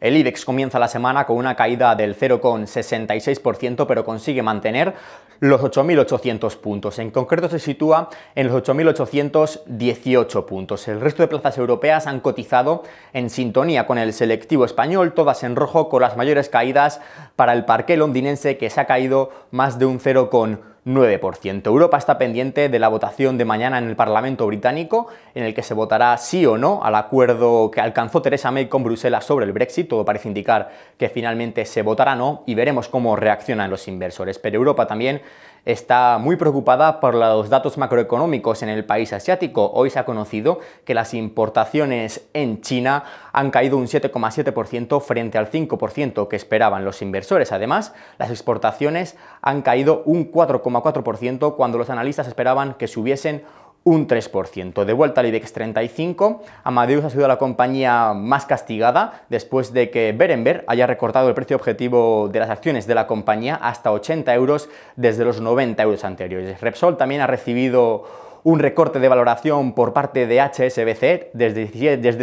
El IBEX comienza la semana con una caída del 0,66%, pero consigue mantener los 8.800 puntos. En concreto se sitúa en los 8.818 puntos. El resto de plazas europeas han cotizado en sintonía con el selectivo español, todas en rojo, con las mayores caídas para el parque londinense, que se ha caído más de un con 9%. Europa está pendiente de la votación de mañana en el Parlamento británico, en el que se votará sí o no al acuerdo que alcanzó Theresa May con Bruselas sobre el Brexit. Todo parece indicar que finalmente se votará no y veremos cómo reaccionan los inversores. Pero Europa también está muy preocupada por los datos macroeconómicos en el país asiático. Hoy se ha conocido que las importaciones en China han caído un 7,7% frente al 5% que esperaban los inversores. Además, las exportaciones han caído un 4,4% cuando los analistas esperaban que subiesen un 3%. De vuelta al IBEX 35, Amadeus ha sido la compañía más castigada después de que Berenberg haya recortado el precio objetivo de las acciones de la compañía hasta 80 euros desde los 90 euros anteriores. Repsol también ha recibido un recorte de valoración por parte de HSBC desde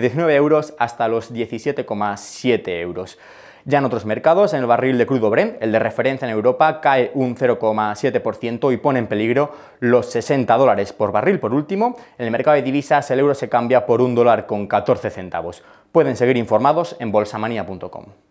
19 euros hasta los 17,7 euros. Ya en otros mercados, en el barril de crudo Brent, el de referencia en Europa, cae un 0,7% y pone en peligro los 60 dólares por barril. Por último, en el mercado de divisas, el euro se cambia por un dólar con 14 centavos. Pueden seguir informados en bolsamania.com.